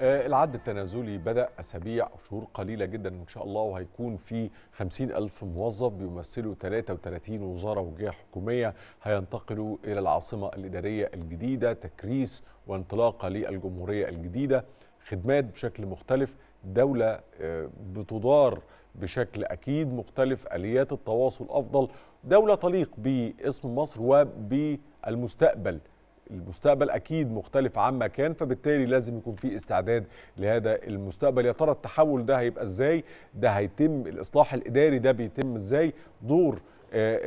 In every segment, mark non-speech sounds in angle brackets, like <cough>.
آه، العد التنازلي بدأ أسابيع أو شهور قليلة جدا إن شاء الله وهيكون في 50 ألف موظف بيمثلوا 33 وزارة وجهة حكومية هينتقلوا إلى العاصمة الإدارية الجديدة تكريس وانطلاقة للجمهورية الجديدة خدمات بشكل مختلف دولة آه، بتدار بشكل أكيد مختلف آليات التواصل أفضل دولة تليق باسم مصر وبالمستقبل المستقبل اكيد مختلف عما كان فبالتالي لازم يكون في استعداد لهذا المستقبل يا ترى التحول ده هيبقى ازاي ده هيتم الاصلاح الاداري ده بيتم ازاي دور آه،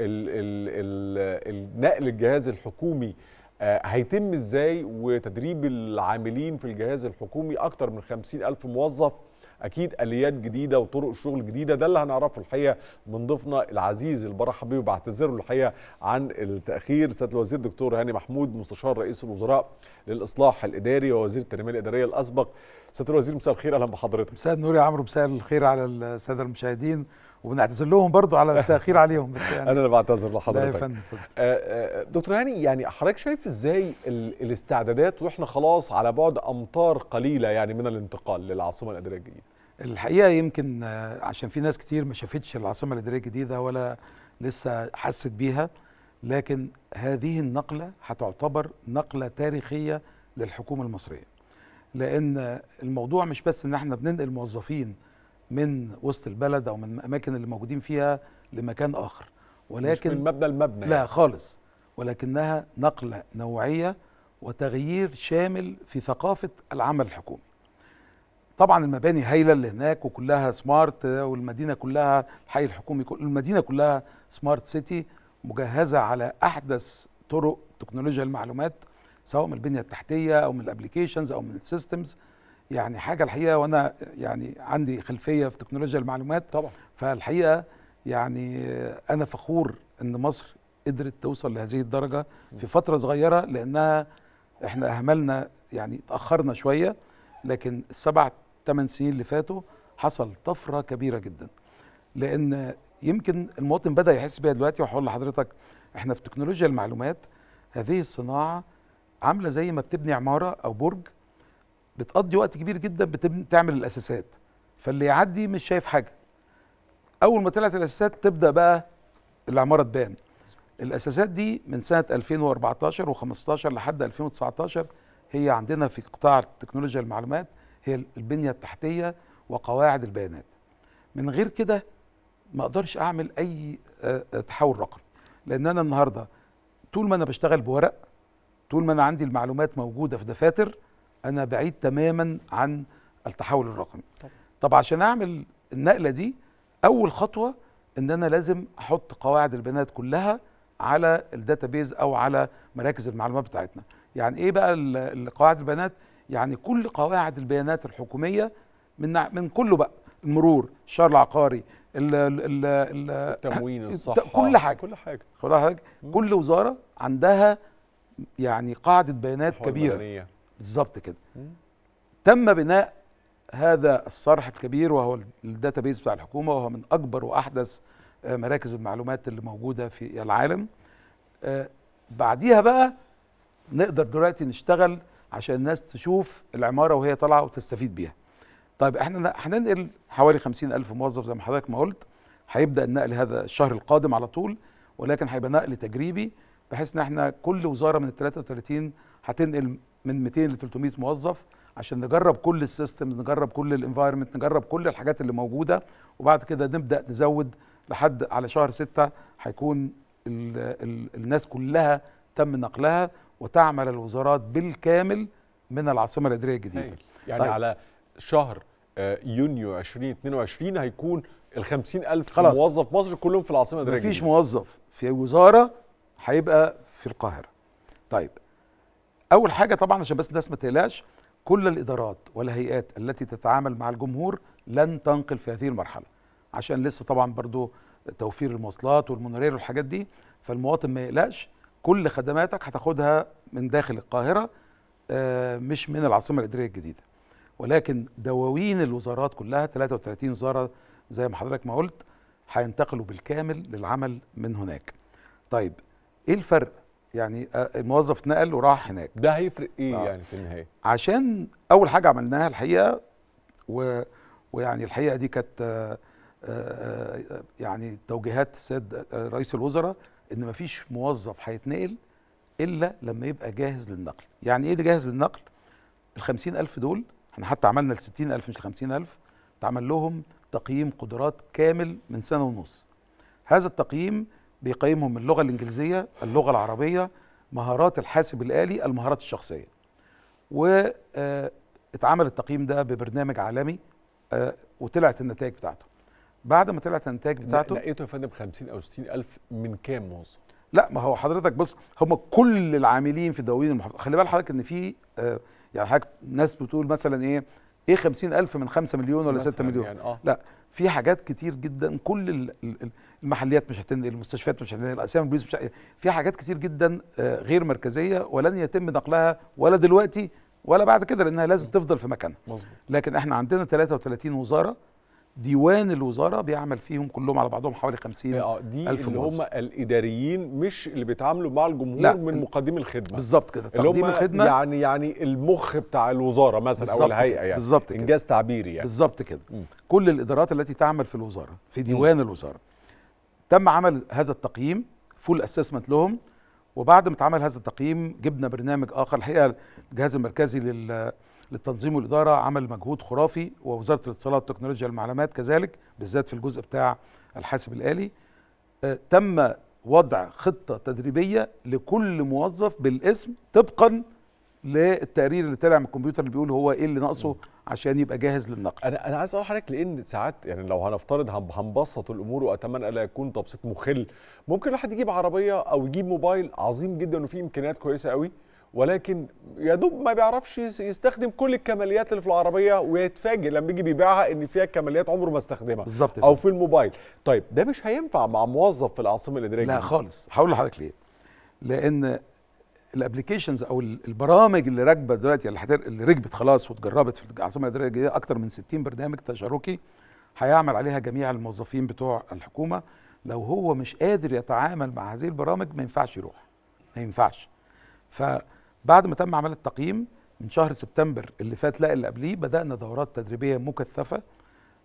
النقل الجهاز الحكومي آه، هيتم ازاي وتدريب العاملين في الجهاز الحكومي اكتر من خمسين ألف موظف اكيد اليات جديده وطرق شغل جديده ده اللي هنعرفه الحقيقه من ضيفنا العزيز اللي برحب بيه وبعتذر له الحقيقه عن التاخير سياده الوزير الدكتور هاني محمود مستشار رئيس الوزراء للاصلاح الاداري ووزير التنميه الاداريه الاسبق سياده الوزير مساء الخير اهلا بحضرتك مساء النور يا عمرو مساء الخير على الساده المشاهدين وبنعتذر لهم برضو على <laughs> التاخير عليهم بس يعني انا اللي بعتذر لحضرتك لا يا فندم آه، آه، دكتور هاني يعني حضرتك شايف ازاي الاستعدادات واحنا خلاص على بعد امتار قليله يعني من الانتقال للعاصمه الاداريه الجديده الحقيقه يمكن آه، عشان في ناس كتير ما شافتش العاصمه الاداريه الجديده ولا لسه حست بيها لكن هذه النقله هتعتبر نقله تاريخيه للحكومه المصريه لان الموضوع مش بس ان احنا بننقل موظفين من وسط البلد او من الاماكن اللي موجودين فيها لمكان اخر ولكن مش من مبنى لمبنى لا يعني. خالص ولكنها نقله نوعيه وتغيير شامل في ثقافه العمل الحكومي طبعا المباني هايله اللي هناك وكلها سمارت والمدينه كلها الحي الحكومي المدينه كلها سمارت سيتي مجهزه على احدث طرق تكنولوجيا المعلومات سواء من البنيه التحتيه او من الابلكيشنز او من السيستمز يعني حاجه الحقيقه وانا يعني عندي خلفيه في تكنولوجيا المعلومات طبعا فالحقيقه يعني انا فخور ان مصر قدرت توصل لهذه الدرجه في فتره صغيره لانها احنا اهملنا يعني تاخرنا شويه لكن السبع ثمان سنين اللي فاتوا حصل طفره كبيره جدا لان يمكن المواطن بدا يحس بيها دلوقتي وهقول لحضرتك احنا في تكنولوجيا المعلومات هذه الصناعه عامله زي ما بتبني عماره او برج بتقضي وقت كبير جدا بتعمل الاساسات فاللي يعدي مش شايف حاجه اول ما طلعت الاساسات تبدا بقى العماره تبان الاساسات دي من سنه 2014 و15 لحد 2019 هي عندنا في قطاع تكنولوجيا المعلومات هي البنيه التحتيه وقواعد البيانات من غير كده ما اقدرش اعمل اي آه، آه، تحول رقمي لان انا النهارده طول ما انا بشتغل بورق طول ما انا عندي المعلومات موجوده في دفاتر انا بعيد تماما عن التحول الرقمي طب. طب عشان اعمل النقله دي اول خطوه ان انا لازم احط قواعد البيانات كلها على الداتابيز او على مراكز المعلومات بتاعتنا يعني ايه بقى قواعد البيانات يعني كل قواعد البيانات الحكوميه من من كله بقى المرور الشهر العقاري الـ الـ الـ التموين الصحه كل حاجه كل حاجه كل حاجه كل وزاره عندها يعني قاعده بيانات كبيره بالظبط كده تم بناء هذا الصرح الكبير وهو الداتابيز بتاع الحكومه وهو من اكبر واحدث آه، مراكز المعلومات اللي موجوده في العالم آه، بعديها بقى نقدر دلوقتي نشتغل عشان الناس تشوف العماره وهي طالعه وتستفيد بيها طيب احنا هننقل حوالي 50 ألف موظف زي ما حضرتك ما قلت هيبدا النقل هذا الشهر القادم على طول ولكن هيبقى نقل تجريبي بحيث ان احنا كل وزاره من ال 33 هتنقل من 200 ل 300 موظف عشان نجرب كل السيستمز نجرب كل الانفايرمنت نجرب كل الحاجات اللي موجوده وبعد كده نبدا نزود لحد على شهر 6 هيكون الناس كلها تم نقلها وتعمل الوزارات بالكامل من العاصمه الاداريه الجديده أيوة. يعني طيب. على شهر آه، يونيو 2022 هيكون ال 50000 موظف مصر كلهم في العاصمه الاداريه الجديده. مفيش موظف في وزاره هيبقى في القاهره طيب اول حاجه طبعا عشان بس الناس ما تقلقش كل الادارات والهيئات التي تتعامل مع الجمهور لن تنقل في هذه المرحله عشان لسه طبعا برضو توفير المواصلات والمونوريل والحاجات دي فالمواطن ما يقلقش كل خدماتك هتاخدها من داخل القاهره آه، مش من العاصمه الاداريه الجديده ولكن دواوين الوزارات كلها 33 وزاره زي ما حضرتك ما قلت هينتقلوا بالكامل للعمل من هناك طيب ايه الفرق يعني آه، الموظف نقل وراح هناك ده هيفرق ايه آه. يعني في النهايه عشان اول حاجه عملناها الحقيقه و... ويعني الحقيقه دي كانت آه، آه، يعني توجيهات السيد رئيس الوزراء ان مفيش موظف هيتنقل الا لما يبقى جاهز للنقل يعني ايه ده جاهز للنقل ال 50000 دول احنا حتى عملنا ال 60000 مش ال 50000 اتعمل لهم تقييم قدرات كامل من سنه ونص هذا التقييم بيقيمهم اللغه الانجليزيه اللغه العربيه مهارات الحاسب الالي المهارات الشخصيه واتعمل آه، التقييم ده ببرنامج عالمي آه، وطلعت النتائج بتاعته بعد ما طلعت النتائج بتاعته لقيته يا فندم 50 او 60 الف من كام موظف لا ما هو حضرتك بص هم كل العاملين في دواوين المحافظه خلي بال حضرتك ان في آه، يعني حضرتك ناس بتقول مثلا ايه ايه 50 الف من 5 مليون ولا 6 مليون يعني آه. لا في حاجات كتير جدا كل المحليات مش هتنقل المستشفيات مش هتنقل الاقسام البوليس مش هتنقل. في حاجات كتير جدا آه، غير مركزيه ولن يتم نقلها ولا دلوقتي ولا بعد كده لانها لازم تفضل في مكانها لكن احنا عندنا 33 وزاره ديوان الوزاره بيعمل فيهم كلهم على بعضهم حوالي 50 اه دي ألف اللي هم الاداريين مش اللي بيتعاملوا مع الجمهور لا. من مقدمي الخدمه بالظبط كده تقديم الخدمه يعني يعني المخ بتاع الوزاره مثلا او الهيئه يعني بالظبط كده انجاز تعبيري يعني بالظبط كده م. كل الادارات التي تعمل في الوزاره في ديوان م. الوزاره تم عمل هذا التقييم فول اسسمنت لهم وبعد ما اتعمل هذا التقييم جبنا برنامج اخر الحقيقه الجهاز المركزي لل للتنظيم والإدارة عمل مجهود خرافي ووزارة الاتصالات والتكنولوجيا والمعلومات كذلك بالذات في الجزء بتاع الحاسب الآلي آه، تم وضع خطة تدريبية لكل موظف بالاسم طبقا للتقرير اللي طلع من الكمبيوتر اللي بيقول هو ايه اللي ناقصه عشان يبقى جاهز للنقل انا انا عايز اسال حضرتك لان ساعات يعني لو هنفترض هنبسط الامور واتمنى الا يكون تبسيط مخل ممكن الواحد يجيب عربيه او يجيب موبايل عظيم جدا وفيه امكانيات كويسه قوي ولكن يا دوب ما بيعرفش يستخدم كل الكماليات اللي في العربيه ويتفاجئ لما يجي بيبيعها ان فيها كماليات عمره ما استخدمها بالظبط او في الموبايل طيب ده مش هينفع مع موظف في العاصمه الاداريه لا خالص هقول لحضرتك ليه لان الابلكيشنز او البرامج اللي راكبه دلوقتي يعني اللي, اللي ركبت خلاص وتجربت في العاصمه الاداريه الجديده اكتر من 60 برنامج تشاركي هيعمل عليها جميع الموظفين بتوع الحكومه لو هو مش قادر يتعامل مع هذه البرامج ما ينفعش يروح ما ينفعش ف بعد ما تم عمل التقييم من شهر سبتمبر اللي فات لا اللي قبليه بدانا دورات تدريبيه مكثفه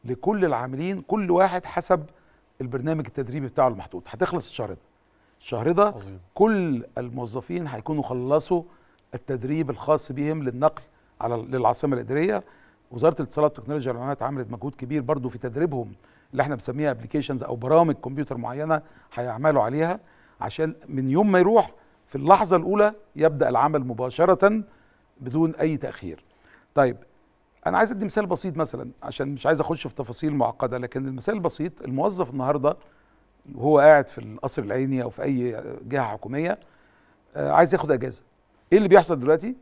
لكل العاملين كل واحد حسب البرنامج التدريبي بتاعه المحدود هتخلص الشهر ده الشهر ده عظيم. كل الموظفين هيكونوا خلصوا التدريب الخاص بهم للنقل على للعاصمه الاداريه وزاره الاتصالات والتكنولوجيا والمعلومات عملت مجهود كبير برضو في تدريبهم اللي احنا بنسميها ابلكيشنز او برامج كمبيوتر معينه هيعملوا عليها عشان من يوم ما يروح في اللحظة الأولى يبدأ العمل مباشرة بدون أي تأخير طيب أنا عايز أدي مثال بسيط مثلا عشان مش عايز أخش في تفاصيل معقدة لكن المثال البسيط الموظف النهاردة وهو قاعد في القصر العيني أو في أي جهة حكومية آه، عايز ياخد أجازة إيه اللي بيحصل دلوقتي؟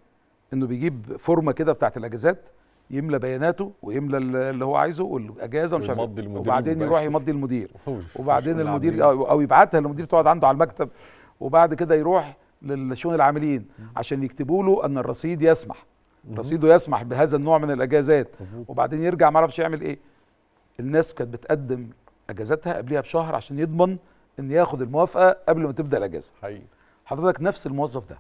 إنه بيجيب فورمة كده بتاعت الأجازات يملى بياناته ويملى اللي هو عايزه والاجازه ومش عارف إيه. وبعدين يروح يمضي المدير وبعدين المدير او يبعتها للمدير تقعد عنده على المكتب وبعد كده يروح للشؤون العاملين عشان يكتبوا له ان الرصيد يسمح رصيده يسمح بهذا النوع من الاجازات وبعدين يرجع ما اعرفش يعمل ايه الناس كانت بتقدم اجازاتها قبلها بشهر عشان يضمن ان ياخد الموافقه قبل ما تبدا الاجازه حقيقي حضرتك نفس الموظف ده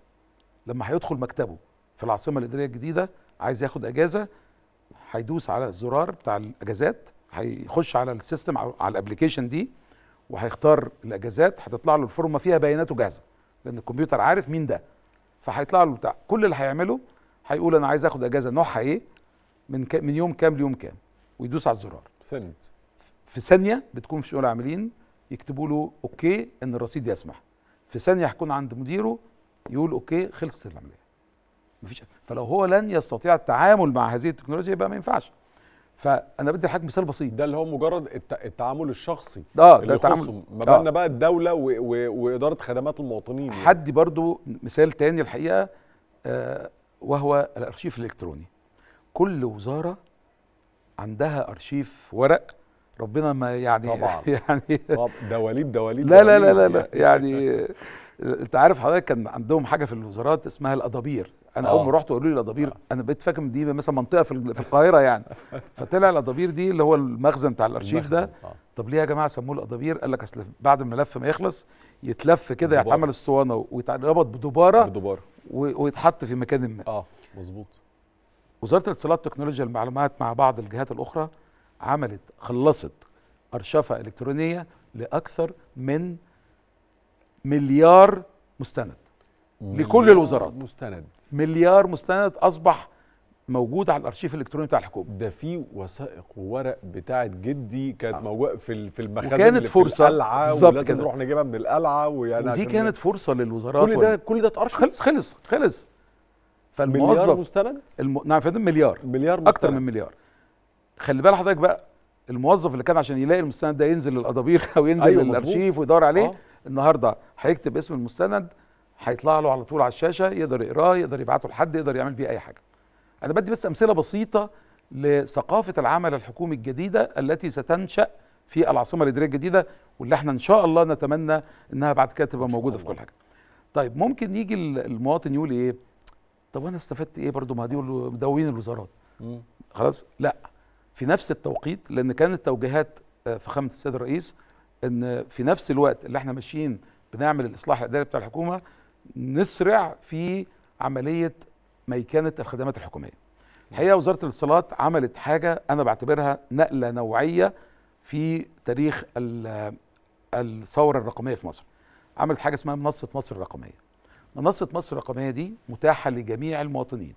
لما هيدخل مكتبه في العاصمه الاداريه الجديده عايز ياخد اجازه هيدوس على الزرار بتاع الاجازات هيخش على السيستم على الابلكيشن دي وهيختار الاجازات هتطلع له الفورمه فيها بياناته جاهزه لان الكمبيوتر عارف مين ده فهيطلع له بتاع كل اللي هيعمله هيقول انا عايز اخد اجازه نوعها ايه من ك... من يوم كام ليوم كام ويدوس على الزرار سند في ثانيه بتكون في شؤون العاملين يكتبوا له اوكي ان الرصيد يسمح في ثانيه هيكون عند مديره يقول اوكي خلصت العمليه مفيش فلو هو لن يستطيع التعامل مع هذه التكنولوجيا يبقى ما ينفعش فانا بدي لحضرتك مثال بسيط ده اللي هو مجرد التعامل الشخصي اه اللي التعامل ما بالنا آه. بقى الدوله و... و... واداره خدمات المواطنين يعني. حد برضو مثال تاني الحقيقه آه وهو الارشيف الالكتروني كل وزاره عندها ارشيف ورق ربنا ما يعني طبعا <laughs> يعني طب دواليب دواليب لا لا لا لا, لا يعني, يعني، آه، انت عارف حضرتك كان عندهم حاجه في الوزارات اسمها الادابير انا اول آه. ما رحت قالوا لي الاضابير آه. انا بقيت فاكر دي مثلا منطقه في في القاهره يعني <laughs> فطلع الاضابير دي اللي هو المخزن بتاع الارشيف ده آه. طب ليه يا جماعه سموه الاضابير قال لك اصل بعد الملف ما يخلص يتلف كده يتعمل اسطوانه ويتربط بدباره بدباره ويتحط في مكان ما اه مظبوط وزاره الاتصالات والتكنولوجيا المعلومات مع بعض الجهات الاخرى عملت خلصت ارشفه الكترونيه لاكثر من مليار مستند لكل الوزارات مستند مليار مستند اصبح موجود على الارشيف الالكتروني بتاع الحكومه ده في وثائق وورق بتاعه جدي كانت آه. موجوده في في المخازن وكانت اللي فرصه في القلعه بالظبط كده نروح نجيبها من القلعه ويعني ودي كانت فرصه للوزارات كل ده كل ده اتارشف خلص خلص خلص فالموظف مليار مستند الم... نعم فندم مليار مليار مستند. اكتر من مليار خلي بال حضرتك بقى الموظف اللي كان عشان يلاقي المستند ده ينزل للقضابير <laughs> او ينزل أيوة للارشيف ويدور عليه آه. النهارده هيكتب اسم المستند هيطلع له على طول على الشاشه يقدر يقراه يقدر يبعته لحد يقدر يعمل بيه اي حاجه انا بدي بس امثله بسيطه لثقافه العمل الحكومي الجديده التي ستنشا في العاصمه الاداريه الجديده واللي احنا ان شاء الله نتمنى انها بعد كده تبقى موجوده في كل حاجه طيب ممكن يجي المواطن يقول ايه طب انا استفدت ايه برضو ما دي مدوين الوزارات خلاص لا في نفس التوقيت لان كانت توجيهات آه، فخامه السيد الرئيس ان في نفس الوقت اللي احنا ماشيين بنعمل الاصلاح الاداري بتاع الحكومه نسرع في عمليه ميكانة الخدمات الحكوميه الحقيقه وزاره الاتصالات عملت حاجه انا بعتبرها نقله نوعيه في تاريخ الثوره الرقميه في مصر عملت حاجه اسمها منصه مصر الرقميه منصه مصر الرقميه دي متاحه لجميع المواطنين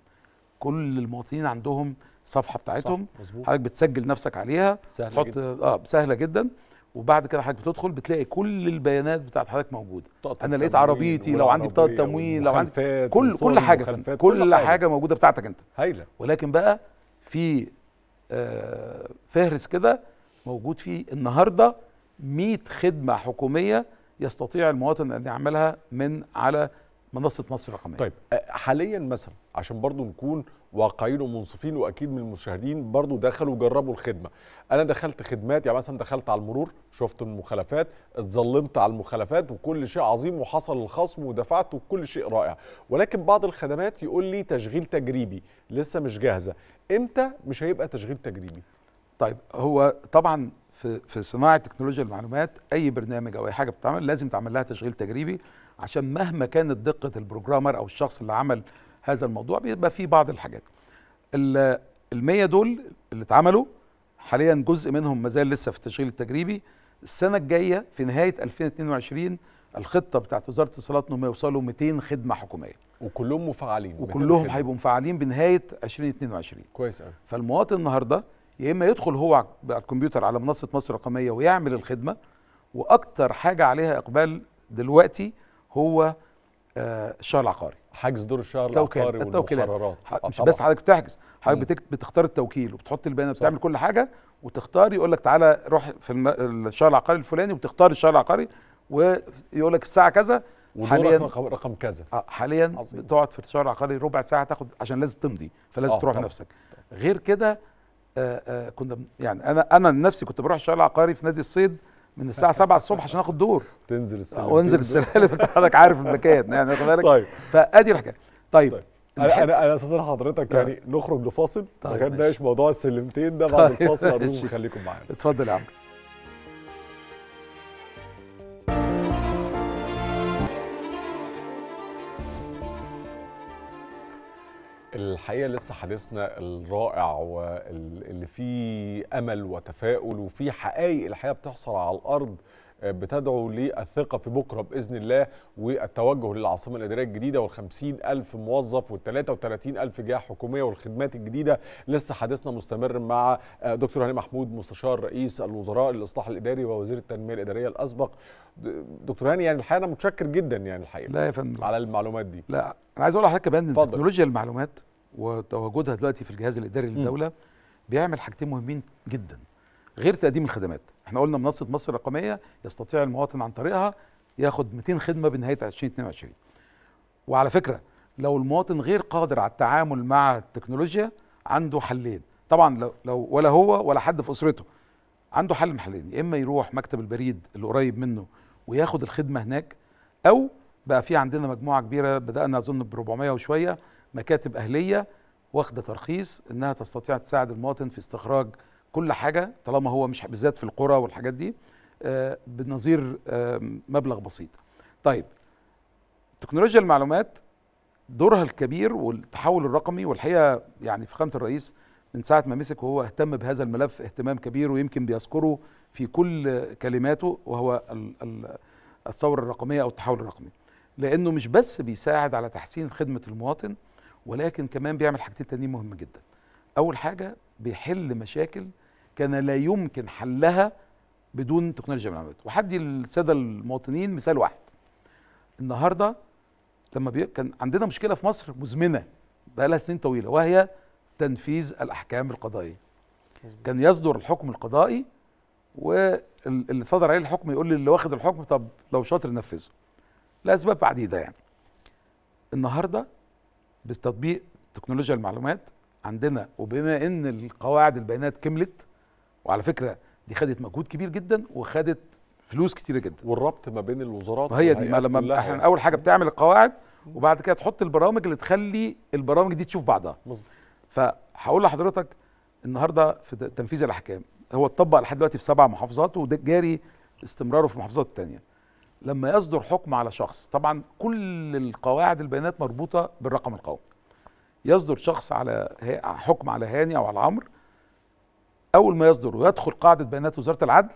كل المواطنين عندهم صفحه بتاعتهم حضرتك بتسجل نفسك عليها سهله تحط جدا. اه سهله جدا وبعد كده حضرتك بتدخل بتلاقي كل البيانات بتاعت حضرتك موجوده انا لقيت عربيتي لو عندي بطاقه تموين لو عندي كل كل حاجه كل, كل حاجة. حاجه موجوده بتاعتك انت هايله ولكن بقى في آه فهرس كده موجود فيه النهارده 100 خدمه حكوميه يستطيع المواطن ان يعملها من على منصه مصر الرقميه طيب حاليا مثلا عشان برضو نكون واقعيين ومنصفين واكيد من المشاهدين برضو دخلوا جربوا الخدمه انا دخلت خدمات يعني مثلا دخلت على المرور شفت المخالفات اتظلمت على المخالفات وكل شيء عظيم وحصل الخصم ودفعت وكل شيء رائع ولكن بعض الخدمات يقول لي تشغيل تجريبي لسه مش جاهزه امتى مش هيبقى تشغيل تجريبي طيب هو طبعا في في صناعه تكنولوجيا المعلومات اي برنامج او اي حاجه بتتعمل لازم تعمل لها تشغيل تجريبي عشان مهما كانت دقه البروجرامر او الشخص اللي عمل هذا الموضوع بيبقى فيه بعض الحاجات ال 100 دول اللي اتعملوا حاليا جزء منهم مازال لسه في التشغيل التجريبي السنه الجايه في نهايه 2022 الخطه بتاعت وزاره الاتصالات انهم يوصلوا 200 خدمه حكوميه وكلهم مفعلين وكلهم هيبقوا مفعلين بنهايه 2022 كويس قوي فالمواطن النهارده يا اما يدخل هو على الكمبيوتر على منصه مصر الرقميه ويعمل الخدمه واكتر حاجه عليها اقبال دلوقتي هو الشهر آه، العقاري حجز دور الشهر العقاري والمقررات مش بس حضرتك بتحجز حضرتك بتختار التوكيل وبتحط البيانات بتعمل كل حاجه وتختار يقول لك تعالى روح في الم... الشهر العقاري الفلاني وتختار الشهر العقاري ويقول لك الساعه كذا حاليا رقم كذا آه، حاليا عظيم. بتقعد في الشهر العقاري ربع ساعه تاخد عشان لازم تمضي فلازم آه تروح طبعا. نفسك غير كده آه آه كنا يعني انا انا نفسي كنت بروح الشهر العقاري في نادي الصيد من الساعه 7 الصبح عشان اخد دور تنزل آه، السلالم وانزل السلالم انت حضرتك عارف المكان يعني واخد بالك طيب فادي الحكايه طيب, طيب. انا انا اساسا حضرتك يعني آه. نخرج لفاصل طيب نناقش موضوع السلمتين ده بعد طيب، الفاصل ارجوكم خليكم معانا اتفضل يا عمرو الحقيقه لسه حديثنا الرائع واللي فيه امل وتفاؤل وفيه حقائق الحقيقه بتحصل على الارض بتدعو للثقه في بكره باذن الله والتوجه للعاصمه الاداريه الجديده وال الف موظف وال33 الف جهه حكوميه والخدمات الجديده لسه حديثنا مستمر مع دكتور هاني محمود مستشار رئيس الوزراء للاصلاح الاداري ووزير التنميه الاداريه الاسبق دكتور هاني يعني الحقيقه انا متشكر جدا يعني الحقيقه لا يا فندم على المعلومات دي لا انا عايز اقول لحضرتك كمان إن تكنولوجيا المعلومات وتواجدها دلوقتي في الجهاز الاداري للدوله بيعمل حاجتين مهمين جدا غير تقديم الخدمات احنا قلنا منصه مصر الرقميه يستطيع المواطن عن طريقها ياخد 200 خدمه بنهايه 2022 وعلى فكره لو المواطن غير قادر على التعامل مع التكنولوجيا عنده حلين طبعا لو, ولا هو ولا حد في اسرته عنده حل محلين يا اما يروح مكتب البريد اللي قريب منه وياخد الخدمه هناك او بقى في عندنا مجموعه كبيره بدانا اظن ب 400 وشويه مكاتب اهليه واخده ترخيص انها تستطيع تساعد المواطن في استخراج كل حاجه طالما هو مش بالذات في القرى والحاجات دي آه، بنظير مبلغ بسيط. طيب تكنولوجيا المعلومات دورها الكبير والتحول الرقمي والحقيقه يعني فخامه الرئيس من ساعه ما مسك وهو اهتم بهذا الملف اهتمام كبير ويمكن بيذكره في كل كلماته وهو الثوره الرقميه او التحول الرقمي. لانه مش بس بيساعد على تحسين خدمه المواطن ولكن كمان بيعمل حاجتين تانيين مهمه جدا. اول حاجه بيحل مشاكل كان لا يمكن حلها بدون تكنولوجيا المعلومات وحدي الساده المواطنين مثال واحد النهارده لما بي... كان عندنا مشكله في مصر مزمنه بقى لها سنين طويله وهي تنفيذ الاحكام القضائيه كان يصدر الحكم القضائي واللي صدر عليه الحكم يقول لي اللي واخد الحكم طب لو شاطر نفذه لاسباب عديده يعني النهارده بتطبيق تكنولوجيا المعلومات عندنا وبما ان القواعد البيانات كملت وعلى فكره دي خدت مجهود كبير جدا وخدت فلوس كتيره جدا والربط ما بين الوزارات هي دي ما لما احنا اول حاجه بتعمل القواعد وبعد كده تحط البرامج اللي تخلي البرامج دي تشوف بعضها مظبوط فهقول لحضرتك النهارده في تنفيذ الاحكام هو اتطبق لحد دلوقتي في سبع محافظات وده جاري استمراره في المحافظات الثانيه لما يصدر حكم على شخص طبعا كل القواعد البيانات مربوطه بالرقم القومي يصدر شخص على حكم على هاني او على عمرو اول ما يصدر ويدخل قاعده بيانات وزاره العدل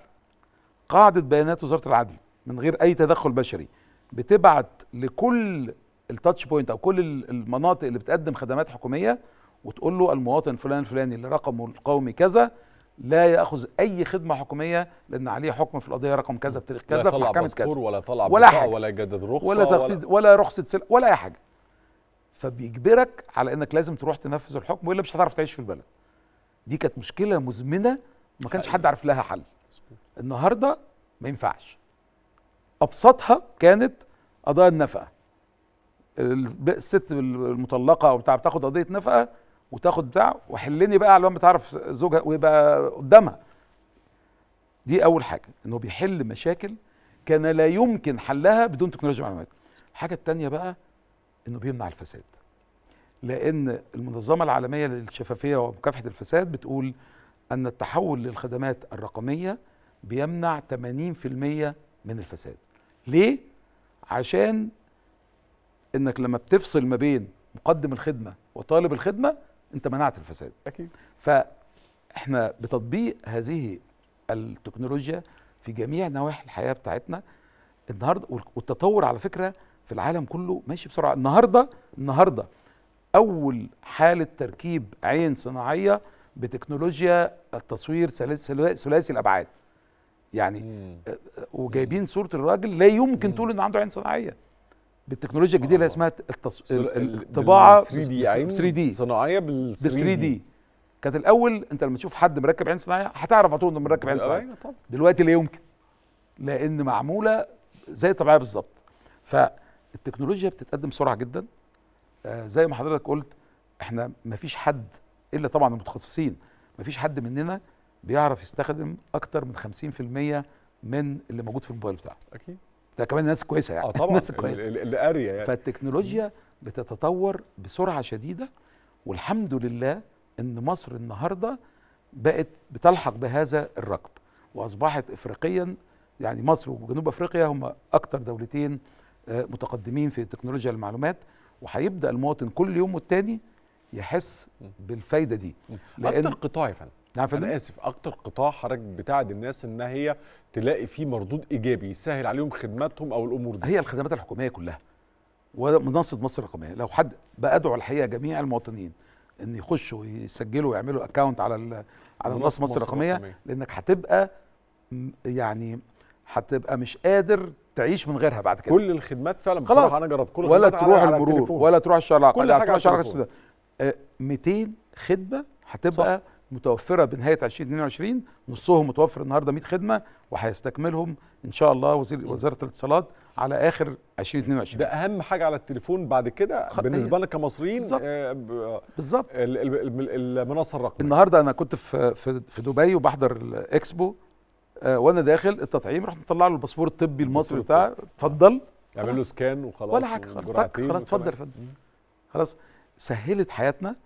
قاعده بيانات وزاره العدل من غير اي تدخل بشري بتبعت لكل التاتش بوينت او كل المناطق اللي بتقدم خدمات حكوميه وتقول له المواطن فلان الفلاني اللي رقمه القومي كذا لا ياخذ اي خدمه حكوميه لان عليه حكم في القضيه رقم كذا بتاريخ كذا لا في محكمه كذا ولا طلع ولا ولا جدد رخصه ولا ولا, ولا رخصه سلع ولا اي حاجه فبيجبرك على انك لازم تروح تنفذ الحكم والا مش هتعرف تعيش في البلد دي كانت مشكله مزمنه ما كانش حد عارف لها حل النهارده ما ينفعش ابسطها كانت قضايا النفقه الست المطلقه او بتاع بتاخد قضيه نفقه وتاخد بتاع وحلني بقى على ما تعرف زوجها ويبقى قدامها دي اول حاجه انه بيحل مشاكل كان لا يمكن حلها بدون تكنولوجيا معلومات الحاجه الثانيه بقى انه بيمنع الفساد لان المنظمه العالميه للشفافيه ومكافحه الفساد بتقول ان التحول للخدمات الرقميه بيمنع 80% من الفساد ليه عشان انك لما بتفصل ما بين مقدم الخدمه وطالب الخدمه انت منعت الفساد اكيد فاحنا بتطبيق هذه التكنولوجيا في جميع نواحي الحياه بتاعتنا النهارده والتطور على فكره في العالم كله ماشي بسرعه النهارده النهارده اول حاله تركيب عين صناعيه بتكنولوجيا التصوير ثلاثي الابعاد يعني مم. أه، أه، وجايبين صوره الراجل لا يمكن تقول انه عنده عين صناعيه بالتكنولوجيا الجديده اللي آه. اسمها التص... الطباعه 3 دي عين يعني؟ 3 دي صناعيه بال 3 دي كانت الاول انت لما تشوف حد مركب عين صناعيه هتعرف على طول انه مركب عين أيوة صناعيه دلوقتي لا يمكن لان معموله زي الطبيعيه بالظبط ف التكنولوجيا بتتقدم بسرعه جدا آه، زي ما حضرتك قلت احنا ما فيش حد الا طبعا المتخصصين ما فيش حد مننا بيعرف يستخدم اكتر من 50% من اللي موجود في الموبايل بتاعه اكيد ده كمان ناس كويسه يعني اه طبعا <laughs> ناس كويسه اللي قاريه يعني فالتكنولوجيا بتتطور بسرعه شديده والحمد لله ان مصر النهارده بقت بتلحق بهذا الركب واصبحت افريقيا يعني مصر وجنوب افريقيا هم اكتر دولتين آه، متقدمين في تكنولوجيا المعلومات وهيبدا المواطن كل يوم والتاني يحس بالفايده دي لأن اكتر قطاع يا فندم نعم انا اسف اكتر قطاع حضرتك بتاعد الناس ان هي تلاقي فيه مردود ايجابي يسهل عليهم خدماتهم او الامور دي هي الخدمات الحكوميه كلها ومنصه مصر الرقميه لو حد بادعو الحقيقه جميع المواطنين ان يخشوا ويسجلوا ويعملوا اكونت على على منصه مصر الرقميه لانك هتبقى يعني هتبقى مش قادر تعيش من غيرها بعد كده كل الخدمات فعلا خلاص انا جربت كل ولا تروح على المرور على ولا تروح الشارع كل حاجه على التليفون 200 آه، خدمه هتبقى صح. متوفره بنهايه 2022 نصهم متوفر النهارده 100 خدمه وهيستكملهم ان شاء الله وزير وزاره الاتصالات على اخر 2022 ده اهم حاجه على التليفون بعد كده بالنسبه لنا كمصريين بالظبط آه، المنصه الرقميه النهارده انا كنت في في دبي وبحضر الاكسبو آه، وانا داخل التطعيم رحت مطلع له الباسبور الطبي المصري بتاعه اتفضل يعمل له سكان وخلاص ولا حاجه خلاص خلاص اتفضل خلاص سهلت حياتنا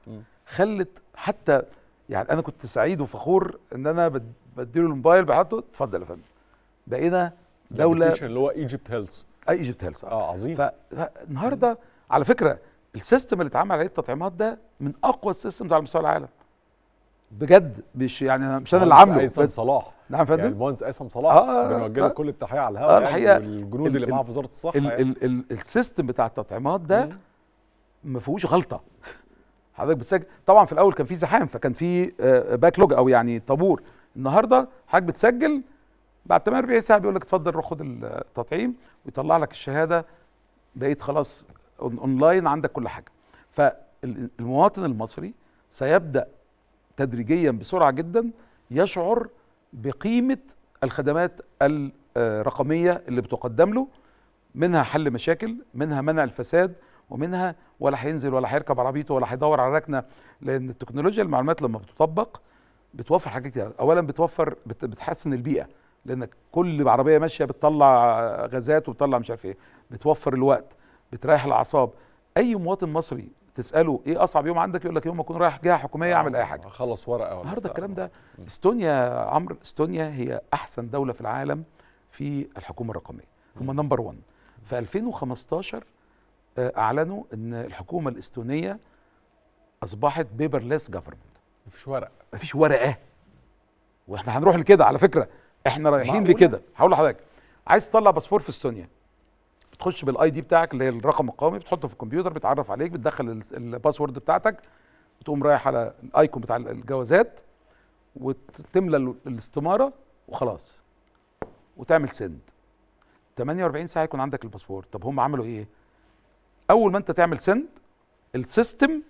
خلت حتى يعني انا كنت سعيد وفخور ان انا بدي له الموبايل بحطه اتفضل يا فندم بقينا دوله اللي هو ايجيبت هيلث اي ايجيبت هيلث اه عظيم فالنهارده على فكره السيستم اللي اتعمل عليه التطعيمات ده من اقوى السيستمز على مستوى العالم بجد مش يعني مش انا اللي عامله بس صلاح نعم فندم يعني المهندس قاسم صلاح آه بنوجه آه، له آه كل التحيه على الهواء آه يعني والجنود اللي معاه في وزاره الصحه الـ يعني. الـ ال السيستم بتاع التطعيمات ده ما فيهوش غلطه حضرتك بتسجل طبعا في الاول كان في زحام فكان في باك آه، لوج او يعني طابور النهارده حضرتك بتسجل بعد 48 ساعه بيقول لك اتفضل روح خد التطعيم ويطلع لك الشهاده بقيت خلاص اونلاين عندك كل حاجه فالمواطن المصري سيبدا تدريجيا بسرعه جدا يشعر بقيمه الخدمات الرقميه اللي بتقدم له منها حل مشاكل منها منع الفساد ومنها ولا هينزل ولا هيركب عربيته ولا هيدور على ركنه لان التكنولوجيا المعلومات لما بتطبق بتوفر حاجات كتير اولا بتوفر بتحسن البيئه لانك كل عربيه ماشيه بتطلع غازات وبتطلع مش عارف ايه بتوفر الوقت بتريح الاعصاب اي مواطن مصري تساله ايه اصعب يوم عندك يقول لك يوم ما اكون رايح جهه حكوميه اعمل اي آه، حاجه اخلص ورقه ولا النهارده الكلام ده استونيا عمرو استونيا هي احسن دوله في العالم في الحكومه الرقميه هم نمبر 1 في 2015 آه، اعلنوا ان الحكومه الاستونيه اصبحت بيبرليس جفرمنت مفيش ورق مفيش ورقه واحنا هنروح لكده على فكره احنا رايحين لكده هقول لحضرتك عايز تطلع باسبور في استونيا بتخش بالاي دي بتاعك اللي هي الرقم القومي بتحطه في الكمبيوتر بتعرف عليك بتدخل الباسورد بتاعتك وتقوم رايح على الايكون بتاع الجوازات وتملى الاستماره وخلاص وتعمل سند 48 ساعه يكون عندك الباسبور طب هم عملوا ايه اول ما انت تعمل سند السيستم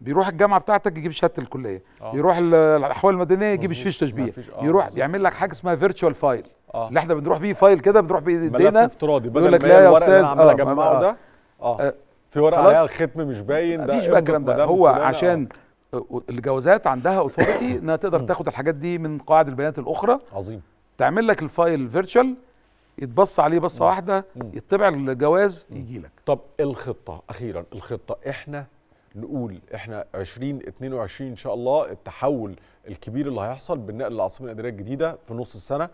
بيروح الجامعه بتاعتك يجيب شهاده الكليه آه. يروح الاحوال المدنيه يجيب الشيش تشبيه آه، يروح يعمل لك حاجه اسمها فيرتشوال فايل آه. اللي احنا بنروح بيه فايل كده بنروح بيه ايدينا ملف افتراضي بدل لك لا يا استاذ اللي عمال اجمعه آه. آه. ده آه. اه في ورقه عليها الختم مش باين ده مفيش بقى الكلام ده هو عشان الجوازات عندها اوثورتي <coughs> انها تقدر تاخد الحاجات دي من قواعد البيانات الاخرى عظيم تعمل لك الفايل فيرتشوال يتبص عليه بصه واحده يتبع الجواز يجي لك طب الخطه اخيرا الخطه احنا نقول احنا 2022 ان شاء الله التحول الكبير اللي هيحصل بالنقل للعاصمه الاداريه الجديده في نص السنه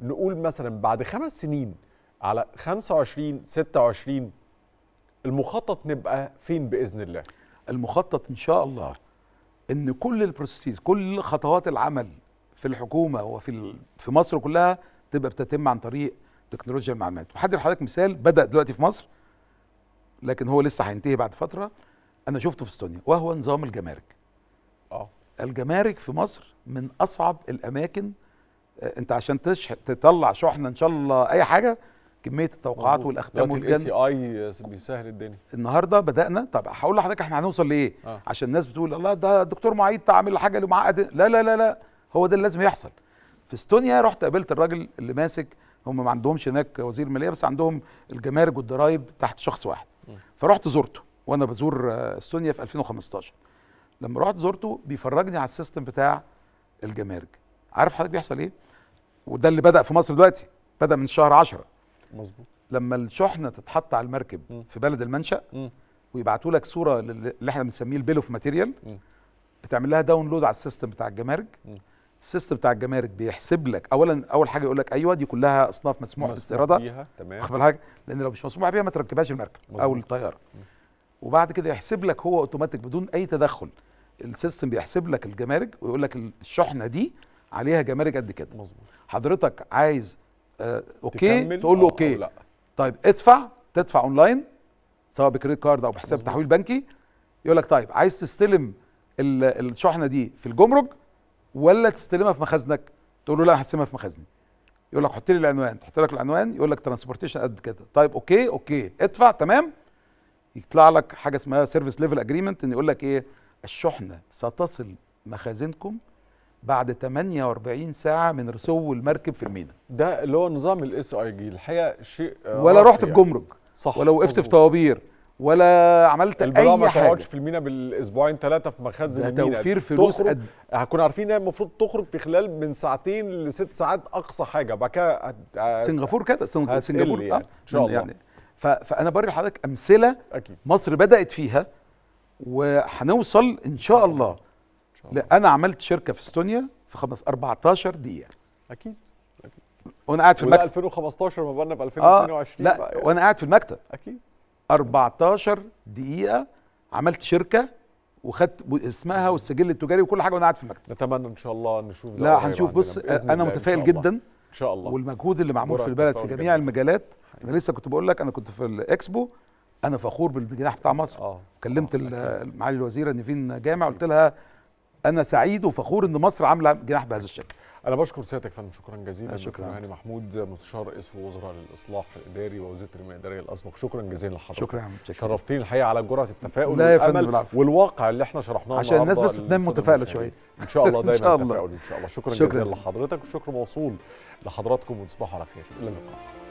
نقول مثلا بعد خمس سنين على 25 26 المخطط نبقى فين باذن الله؟ المخطط ان شاء الله ان كل البروسيس كل خطوات العمل في الحكومه وفي في مصر كلها تبقى بتتم عن طريق تكنولوجيا المعلومات وحد لحضرتك مثال بدا دلوقتي في مصر لكن هو لسه هينتهي بعد فتره انا شفته في استونيا وهو نظام الجمارك اه الجمارك في مصر من اصعب الاماكن آه، انت عشان تش... تطلع شحنه ان شاء الله اي حاجه كميه التوقعات والاختام والجن سي اي بيسهل الدنيا النهارده بدانا طب هقول لحضرتك احنا هنوصل لايه آه. عشان الناس بتقول الله ده الدكتور معيد عامل حاجه اللي معقد لا لا لا لا هو ده اللي لازم يحصل في استونيا رحت قابلت الراجل اللي ماسك هم ما عندهمش هناك وزير ماليه بس عندهم الجمارك والضرايب تحت شخص واحد م. آه. فرحت زرته وانا بزور آه، استونيا في 2015 لما رحت زرته بيفرجني على السيستم بتاع الجمارك عارف حضرتك بيحصل ايه وده اللي بدا في مصر دلوقتي بدا من شهر 10 مظبوط لما الشحنه تتحط على المركب م. في بلد المنشا ويبعتوا لك صوره اللي احنا بنسميه البيل اوف ماتيريال بتعمل لها داونلود على السيستم بتاع الجمارك السيستم بتاع الجمارك بيحسب لك اولا اول حاجه يقول لك ايوه دي كلها اصناف مسموح بالاستيرادها بيها تمام واخد بالك لان لو مش مسموح بيها ما تركبهاش المركب مزبوط. او الطياره وبعد كده يحسب لك هو اوتوماتيك بدون اي تدخل السيستم بيحسب لك الجمارك ويقول لك الشحنه دي عليها جمارك قد كده مظبوط حضرتك عايز آه اوكي تقول له أو اوكي أو لا. طيب ادفع تدفع اونلاين سواء بكريدت كارد او بحساب مزبوط. تحويل بنكي يقول لك طيب عايز تستلم الشحنه دي في الجمرك ولا تستلمها في مخازنك تقول له لا هستلمها في مخازني يقول لك حط لي العنوان تحط لك العنوان يقول لك ترانسبورتيشن قد كده طيب اوكي اوكي ادفع تمام يطلع لك حاجه اسمها سيرفيس ليفل اجريمنت ان يقول لك ايه الشحنه ستصل مخازنكم بعد 48 ساعه من رسو المركب في المينا ده اللي هو نظام الاس اي جي الحقيقه شيء ولا رحت يعني. الجمرك صح ولا وقفت في طوابير ولا عملت اي حاجه ما تقعدش في المينا بالاسبوعين ثلاثه في مخزن ده المينا توفير فلوس قد هكون عارفين ان المفروض تخرج في خلال من ساعتين لست ساعات اقصى حاجه بعد كده سنغافور كده سنغافور يعني. آه، ان شاء الله يعني. ف... فانا بري لحضرتك امثله أكيد. مصر بدات فيها وهنوصل ان شاء الله لا انا عملت شركه في استونيا في خمس 14 دقيقه اكيد وانا قاعد في المكتب 2015 ما بقولنا ب 2022 آه لا يعني. وانا قاعد في المكتب اكيد 14 دقيقه عملت شركه وخدت اسمها والسجل التجاري وكل حاجه وانا قاعد في المكتب نتمنى ان شاء الله نشوف لا هنشوف بص انا متفائل جدا ان شاء الله والمجهود اللي معمول في البلد في جميع المجالات انا لسه كنت بقول لك انا كنت في الاكسبو انا فخور بالجناح بتاع مصر آه. كلمت آه. معالي الوزيره نيفين جامع قلت لها انا سعيد وفخور ان مصر عامله جناح بهذا الشكل انا بشكر سيادتك فندم شكرا جزيلا شكرا هاني محمود مستشار رئيس وزراء للاصلاح الاداري ووزير التنميه الاداريه الاسبق شكرا جزيلا لحضرتك شكرا شرفتيني الحقيقه على جرعه التفاؤل والامل والواقع اللي احنا شرحناه عشان الناس بس تنام متفائله شويه ان شاء الله <laughs> دايما تفاؤل ان شاء الله شكرا, شكرا جزيلا لحضرتك والشكر موصول لحضراتكم وتصبحوا على خير الى اللقاء